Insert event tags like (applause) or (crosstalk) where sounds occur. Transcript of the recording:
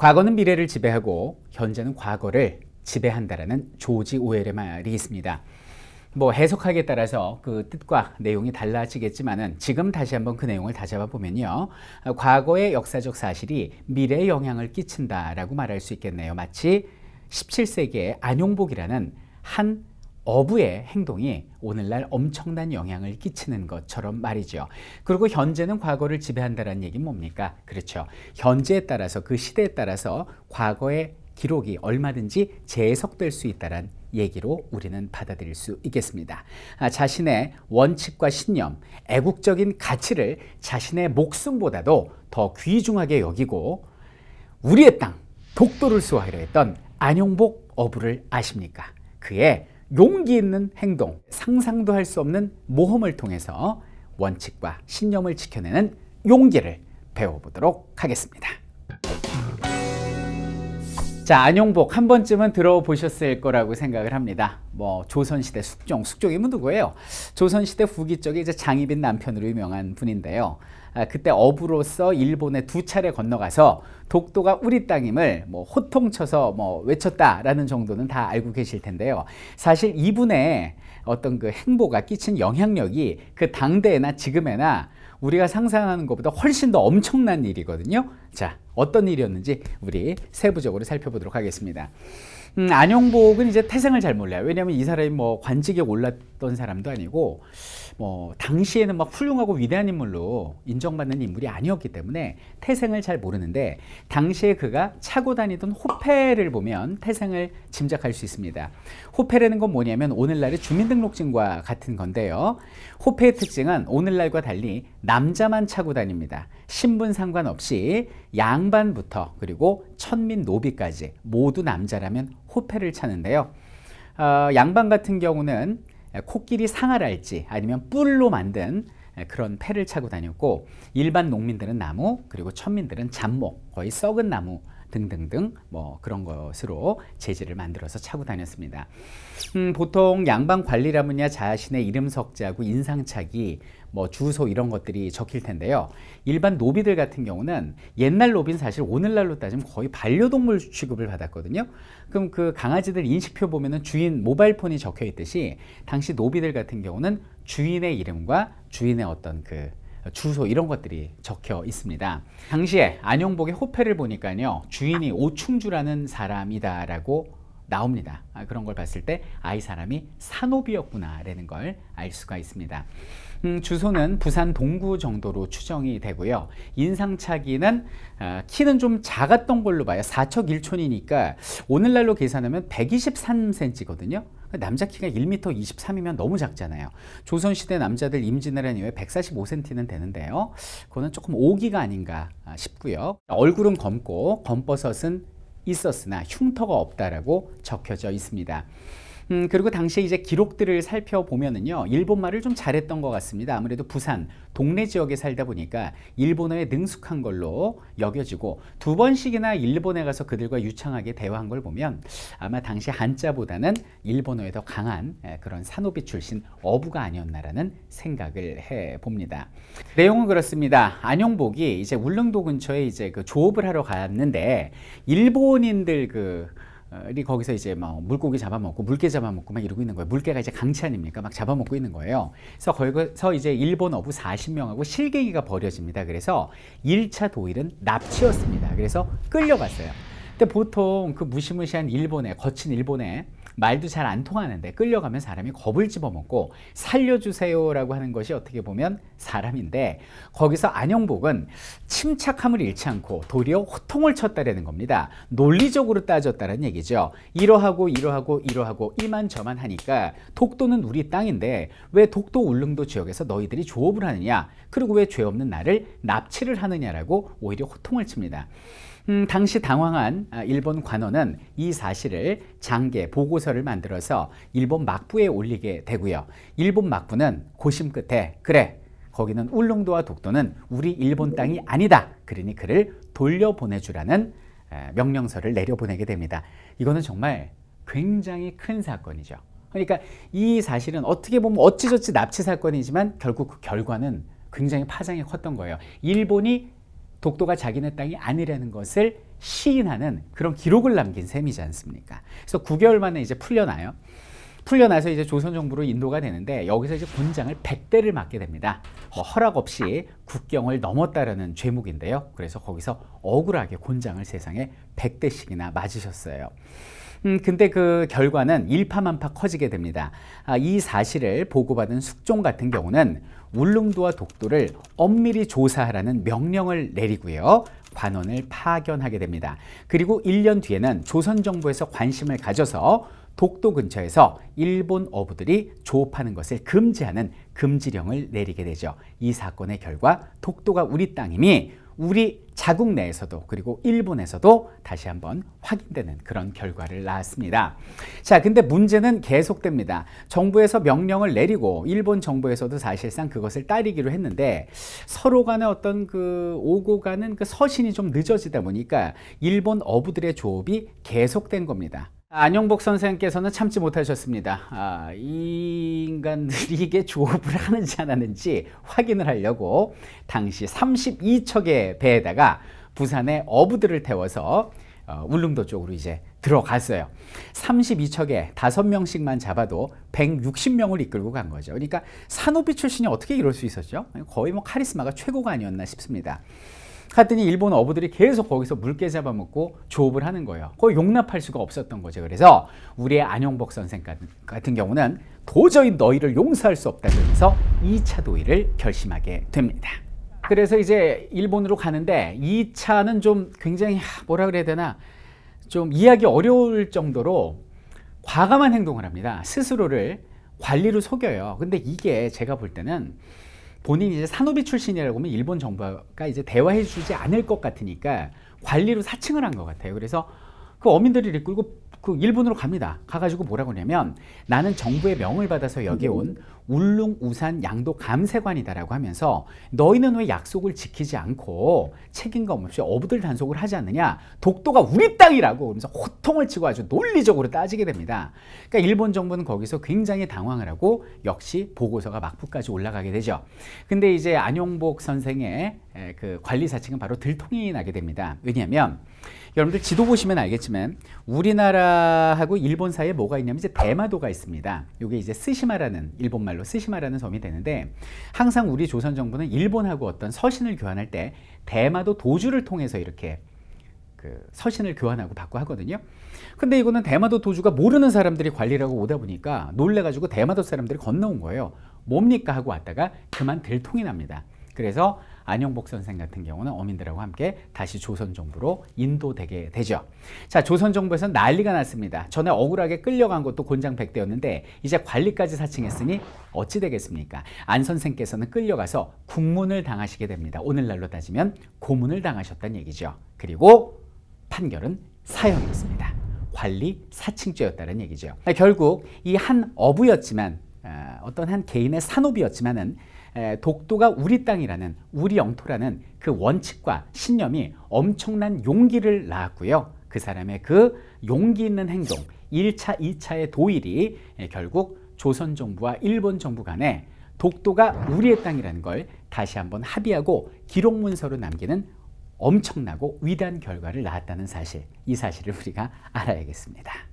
과거는 미래를 지배하고 현재는 과거를 지배한다라는 조지 오웰의 말이 있습니다. 뭐 해석하기에 따라서 그 뜻과 내용이 달라지겠지만은 지금 다시 한번 그 내용을 다잡아 보면요. 과거의 역사적 사실이 미래에 영향을 끼친다라고 말할 수 있겠네요. 마치 17세기의 안용복이라는 한 어부의 행동이 오늘날 엄청난 영향을 끼치는 것처럼 말이죠. 그리고 현재는 과거를 지배한다라는 얘기는 뭡니까? 그렇죠. 현재에 따라서 그 시대에 따라서 과거의 기록이 얼마든지 재해석될 수 있다는 얘기로 우리는 받아들일 수 있겠습니다. 아, 자신의 원칙과 신념, 애국적인 가치를 자신의 목숨보다도 더 귀중하게 여기고 우리의 땅, 독도를 수호하려 했던 안용복 어부를 아십니까? 그의 용기 있는 행동, 상상도 할 수 없는 모험을 통해서 원칙과 신념을 지켜내는 용기를 배워보도록 하겠습니다. 자, 안용복 한 번쯤은 들어보셨을 거라고 생각을 합니다. 뭐 조선시대 숙종, 숙종이면 뭐 누구예요? 조선시대 후기 쪽에 이제 장희빈 남편으로 유명한 분인데요. 아, 그때 어부로서 일본에 두 차례 건너가서 독도가 우리 땅임을 뭐 호통쳐서 뭐 외쳤다라는 정도는 다 알고 계실 텐데요. 사실 이분의 어떤 그 행보가 끼친 영향력이 그 당대에나 지금에나 우리가 상상하는 것보다 훨씬 더 엄청난 일이거든요. 자, 어떤 일이었는지 우리 세부적으로 살펴보도록 하겠습니다. 음, 안용복은 이제 태생을 잘 몰라요. 왜냐하면 이 사람이 뭐 관직에 올랐던 사람도 아니고 뭐 당시에는 막 훌륭하고 위대한 인물로 인정받는 인물이 아니었기 때문에 태생을 잘 모르는데 당시에 그가 차고 다니던 호패를 보면 태생을 짐작할 수 있습니다. 호패라는 건 뭐냐면 오늘날의 주민등록증과 같은 건데요. 호패의 특징은 오늘날과 달리 남자만 차고 다닙니다. 신분 상관없이 양반부터 그리고 천민 노비까지 모두 남자라면 호패를 차는데요. 어, 양반 같은 경우는 코끼리 상아랄지 아니면 뿔로 만든 그런 패를 차고 다녔고 일반 농민들은 나무 그리고 천민들은 잡목 거의 썩은 나무 등등등 뭐 그런 것으로 재질을 만들어서 차고 다녔습니다. 음, 보통 양반 관리라면야 자신의 이름 석자하고 인상착이 뭐 주소 이런 것들이 적힐 텐데요. 일반 노비들 같은 경우는 옛날 노비는 사실 오늘날로 따지면 거의 반려동물 취급을 받았거든요. 그럼 그 강아지들 인식표 보면은 주인 모바일폰이 적혀 있듯이 당시 노비들 같은 경우는 주인의 이름과 주인의 어떤 그 주소 이런 것들이 적혀 있습니다. 당시에 안용복의 호패를 보니까요. 주인이 오충주라는 사람이다라고 나옵니다. 아, 그런 걸 봤을 때 아이 사람이 산호비였구나라는 걸 알 수가 있습니다. 음, 주소는 부산 동구 정도로 추정이 되고요. 인상착의는 어, 키는 좀 작았던 걸로 봐요. 4척 1촌이니까 오늘날로 계산하면 123cm거든요. 남자 키가 1m 23이면 너무 작잖아요. 조선시대 남자들 임진왜란 이후에 145cm는 되는데요. 그거는 조금 오기가 아닌가 아, 싶고요. 얼굴은 검고 검버섯은 있었으나 흉터가 없다라고 적혀져 있습니다. 음, 그리고 당시에 이제 기록들을 살펴보면은요, 일본말을 좀 잘했던 것 같습니다. 아무래도 부산, 동네 지역에 살다 보니까 일본어에 능숙한 걸로 여겨지고 두 번씩이나 일본에 가서 그들과 유창하게 대화한 걸 보면 아마 당시 한자보다는 일본어에 더 강한 예, 그런 산호비 출신 어부가 아니었나라는 생각을 해 봅니다. 내용은 그렇습니다. 안용복이 이제 울릉도 근처에 이제 그 조업을 하러 갔는데 일본인들 그이 거기서 이제 뭐 물고기 잡아먹고 물개 잡아먹고 막 이러고 있는 거예요. 물개가 이제 강치 아닙니까? 막 잡아먹고 있는 거예요. 그래서 거기서 이제 일본 어부 40명하고 실갱이가 벌어집니다. 그래서 1차 도일은 납치였습니다. 그래서 끌려갔어요. 근데 보통 그 무시무시한 일본의 거친 일본의 말도 잘 안 통하는데 끌려가면 사람이 겁을 집어먹고 살려주세요라고 하는 것이 어떻게 보면 사람인데 거기서 안영복은 침착함을 잃지 않고 도리어 호통을 쳤다라는 겁니다. 논리적으로 따졌다는 얘기죠. 이러하고 이러하고 이러하고 이만저만 하니까 독도는 우리 땅인데 왜 독도 울릉도 지역에서 너희들이 조업을 하느냐 그리고 왜 죄 없는 나를 납치를 하느냐라고 오히려 호통을 칩니다. 음, 당시 당황한 아, 일본 관원은 이 사실을 장계 보고서를 만들어서 일본 막부에 올리게 되고요. 일본 막부는 고심 끝에 그래 거기는 울릉도와 독도는 우리 일본 땅이 아니다. 그러니 그를 돌려보내주라는 명령서를 내려보내게 됩니다. 이거는 정말 굉장히 큰 사건이죠. 그러니까 이 사실은 어떻게 보면 어찌저찌 납치 사건이지만 결국 그 결과는 굉장히 파장이 컸던 거예요. 일본이 독도가 자기네 땅이 아니라는 것을 시인하는 그런 기록을 남긴 셈이지 않습니까? 그래서 9개월 만에 이제 풀려나요. 풀려나서 이제 조선 정부로 인도가 되는데 여기서 이제 군장을 100대를 맞게 됩니다. 뭐 허락 없이 국경을 넘었다라는 죄목인데요. 그래서 거기서 억울하게 곤장을 세상에 100대씩이나 맞으셨어요. 음, 근데 그 결과는 일파만파 커지게 됩니다. 아, 이 사실을 보고받은 숙종 같은 경우는 울릉도와 독도를 엄밀히 조사하라는 명령을 내리고요. 관원을 파견하게 됩니다. 그리고 1년 뒤에는 조선 정부에서 관심을 가져서 독도 근처에서 일본 어부들이 조업하는 것을 금지하는 금지령을 내리게 되죠. 이 사건의 결과 독도가 우리 땅임이 우리 자국 내에서도 그리고 일본에서도 다시 한번 확인되는 그런 결과를 낳았습니다. 자, 근데 문제는 계속됩니다. 정부에서 명령을 내리고 일본 정부에서도 사실상 그것을 따르기로 했는데 서로 간의 어떤 그 오고 가는 그 서신이 좀 늦어지다 보니까 일본 어부들의 조업이 계속된 겁니다. 아, 안용복 선생께서는 참지 못하셨습니다. 아, 이 인간들이 이게 (laughs) 조업을 하는지 안 하는지 확인을 하려고 당시 32척의 배에다가 부산의 어부들을 태워서 어, 울릉도 쪽으로 이제 들어갔어요. 32척에 5명씩만 잡아도 160명을 이끌고 간 거죠. 그러니까 산호비 출신이 어떻게 이럴 수 있었죠? 거의 뭐 카리스마가 최고가 아니었나 싶습니다. 하더니 일본 어부들이 계속 거기서 물개 잡아먹고 조업을 하는 거예요. 그걸 용납할 수가 없었던 거죠. 그래서 우리의 안용복 선생 같은 경우는 도저히 너희를 용서할 수 없다 그러면서 2차 도의를 결심하게 됩니다. 그래서 이제 일본으로 가는데 2차는 좀 굉장히 뭐라 그래야 되나 좀 이해하기 어려울 정도로 과감한 행동을 합니다. 스스로를 관리로 속여요. 근데 이게 제가 볼 때는 본인이 이제 산업이 출신이라고 하면 일본 정부가 이제 대화해 주지 않을 것 같으니까 관리로 사칭을 한 것 같아요. 그래서 그 어민들을 이끌고 그 일본으로 갑니다. 가가지고 뭐라고 하냐면 나는 정부의 명을 받아서 여기 온 음. 울릉 우산 양도 감세관이다라고 하면서 너희는 왜 약속을 지키지 않고 책임감 없이 어부들 단속을 하지 않느냐 독도가 우리 땅이라고 그러면서 호통을 치고 아주 논리적으로 따지게 됩니다. 그러니까 일본 정부는 거기서 굉장히 당황을 하고 역시 보고서가 막부까지 올라가게 되죠. 근데 이제 안용복 선생의 그 관리사칭은 바로 들통이 나게 됩니다. 왜냐하면 여러분들 지도 보시면 알겠지만 우리나라하고 일본 사이에 뭐가 있냐면 이제 대마도가 있습니다. 이게 이제 스시마라는 일본말로 말로 쓰시마라는 점이 되는데 항상 우리 조선 정부는 일본하고 어떤 서신을 교환할 때 대마도 도주를 통해서 이렇게 그 서신을 교환하고 받고 하거든요. 근데 이거는 대마도 도주가 모르는 사람들이 관리라고 오다 보니까 놀래가지고 대마도 사람들이 건너온 거예요. 뭡니까 하고 왔다가 그만 들통이 납니다. 그래서 안용복 선생 같은 경우는 어민들하고 함께 다시 조선 정부로 인도되게 되죠. 자, 조선 정부에서 난리가 났습니다. 전에 억울하게 끌려간 것도 곤장 백대였는데 이제 관리까지 사칭했으니 어찌 되겠습니까? 안 선생께서는 끌려가서 국문을 당하시게 됩니다. 오늘날로 따지면 고문을 당하셨다는 얘기죠. 그리고 판결은 사형이었습니다. 관리 사칭죄였다는 얘기죠. 결국 이 한 어부였지만 아, 어떤 한 개인의 산업이었지만은 독도가 우리 땅이라는 우리 영토라는 그 원칙과 신념이 엄청난 용기를 낳았고요. 그 사람의 그 용기 있는 행동, 1차, 2차의 도일이 결국 조선 정부와 일본 정부 간에 독도가 우리의 땅이라는 걸 다시 한번 합의하고 기록 문서로 남기는 엄청나고 위대한 결과를 낳았다는 사실, 이 사실을 우리가 알아야겠습니다.